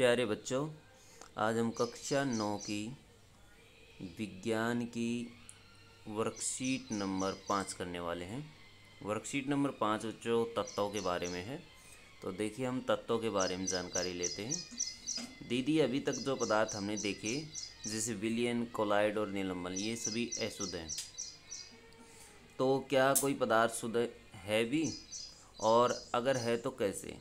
प्यारे बच्चों आज हम कक्षा नौ की विज्ञान की वर्कशीट नंबर पाँच करने वाले हैं वर्कशीट नंबर पाँच बच्चों तत्वों के बारे में है तो देखिए हम तत्वों के बारे में जानकारी लेते हैं दीदी अभी तक जो पदार्थ हमने देखे जैसे विलियन कोलाइड और नीलम्बन ये सभी अशुद्ध हैं तो क्या कोई पदार्थ शुद्ध है भी और अगर है तो कैसे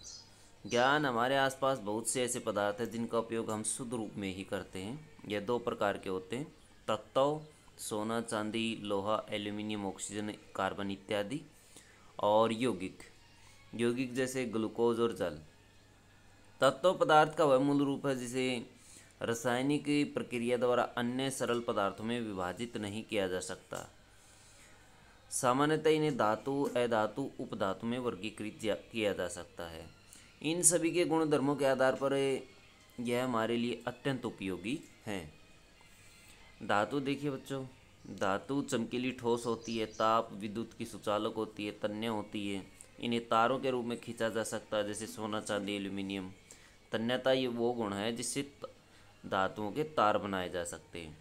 ज्ञान हमारे आसपास बहुत से ऐसे पदार्थ हैं जिनका उपयोग हम शुद्ध रूप में ही करते हैं यह दो प्रकार के होते हैं तत्व सोना चांदी लोहा एल्यूमिनियम ऑक्सीजन कार्बन इत्यादि और यौगिक यौगिक जैसे ग्लूकोज और जल तत्व पदार्थ का वह मूल रूप है जिसे रासायनिक प्रक्रिया द्वारा अन्य सरल पदार्थों में विभाजित नहीं किया जा सकता सामान्यतः इन्हें धातु अधातु उपधातु में वर्गीकृत किया जा सकता है इन सभी के गुण धर्मों के आधार पर यह हमारे लिए अत्यंत उपयोगी हैं धातु देखिए बच्चों धातु चमकीली ठोस होती है ताप विद्युत की सुचालक होती है तन्य होती है इन्हें तारों के रूप में खींचा जा सकता है जैसे सोना चांदी एल्यूमिनियम तन्यता ये वो गुण है जिससे धातुओं के तार बनाए जा सकते हैं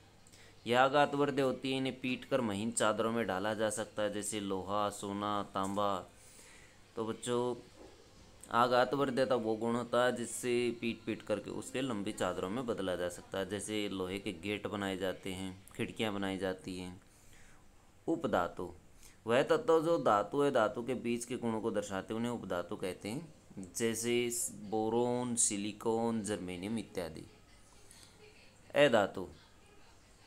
यह आघातवर्ध्य होती है इन्हें पीट कर महीन चादरों में डाला जा सकता है जैसे लोहा सोना तांबा तो बच्चों आघात भर वो गुण होता है जिससे पीट पीट करके उसके लंबी चादरों में बदला जा सकता है जैसे लोहे के गेट बनाए जाते हैं खिड़कियाँ बनाई जाती हैं उपधातु वह तत्व जो धातु है धातु के बीच के गुणों को दर्शाते हैं उन्हें उपधातु कहते हैं जैसे बोरोन सिलिकॉन जर्मेनियम इत्यादि अधातु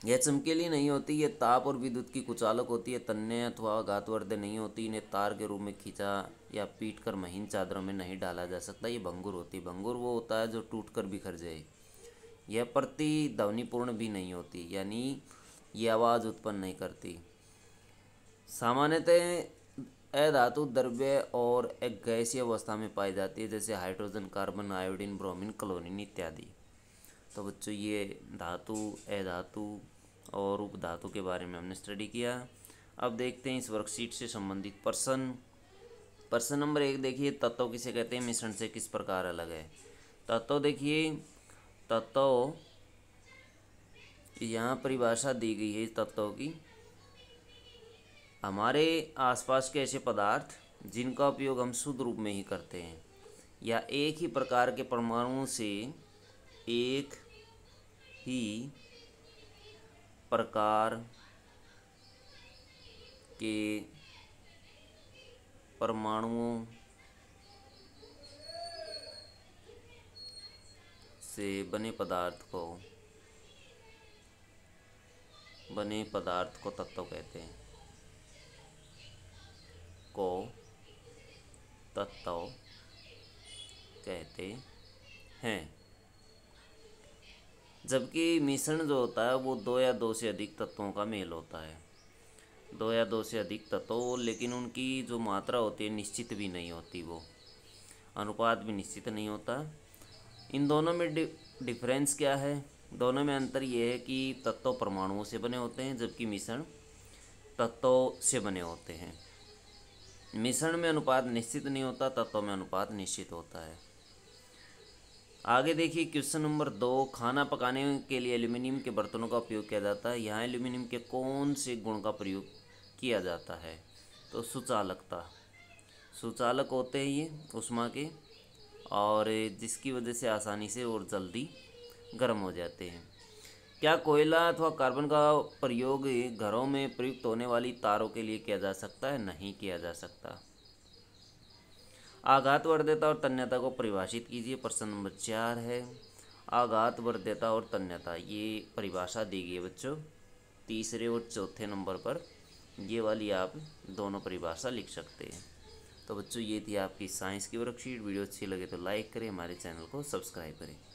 यह चमकीली नहीं होती ये ताप और विद्युत की कुचालक होती है तन्ने अथवा घातवर्ध नहीं होती इन्हें तार के रूप में खींचा या पीट कर महीन चादरों में नहीं डाला जा सकता ये भंगुर होती है भंगुर वो होता है जो टूट कर बिखर जाए यह प्रति ध्वनिपूर्ण भी नहीं होती यानी ये आवाज़ उत्पन्न नहीं करती सामान्यतः अधातु द्रव्य और एक गैसीय अवस्था में पाई जाती है जैसे hydrogen carbon iodine bromine chlorine इत्यादि तो बच्चों ये धातु अधातु और उपधातु के बारे में हमने स्टडी किया अब देखते हैं इस वर्कशीट से संबंधित पर्सन पर्सन नंबर एक देखिए तत्व किसे कहते हैं मिश्रण से किस प्रकार अलग है तत्व देखिए तत्व यहाँ परिभाषा दी गई है तत्व की हमारे आसपास के ऐसे पदार्थ जिनका उपयोग हम शुद्ध रूप में ही करते हैं या एक ही प्रकार के परमाणुओं से एक ही प्रकार के परमाणुओं से बने पदार्थ को बने पदार्थ को तत्व कहते हैं को तत्व कहते हैं जबकि मिश्रण जो होता है वो दो या दो से अधिक तत्वों का मेल होता है दो या दो से अधिक तत्व लेकिन उनकी जो मात्रा होती है निश्चित भी नहीं होती वो अनुपात भी निश्चित नहीं होता इन दोनों में डि, डिफरेंस क्या है दोनों में अंतर ये है कि तत्व परमाणुओं से बने होते हैं जबकि मिश्रण तत्वों से बने होते हैं मिश्रण में अनुपात निश्चित नहीं होता तत्वों में अनुपात निश्चित होता है आगे देखिए क्वेश्चन नंबर दो खाना पकाने के लिए एल्यूमिनियम के बर्तनों का उपयोग किया जाता है यहाँ एल्यूमिनियम के कौन से गुण का प्रयोग किया जाता है तो सुचालकता सुचालक होते हैं ये उषमा के और जिसकी वजह से आसानी से और जल्दी गर्म हो जाते हैं क्या कोयला अथवा कार्बन का प्रयोग घरों में प्रयुक्त होने वाली तारों के लिए किया जा सकता है नहीं किया जा सकता आघात वर्ध्यता और तन्यता को परिभाषित कीजिए प्रश्न नंबर चार है आघात वर्ध्यता और तन्यता ये परिभाषा दी गई है बच्चों तीसरे और चौथे नंबर पर ये वाली आप दोनों परिभाषा लिख सकते हैं तो बच्चों ये थी आपकी साइंस की वर्कशीट वीडियो अच्छी लगे तो लाइक करें हमारे चैनल को सब्सक्राइब करें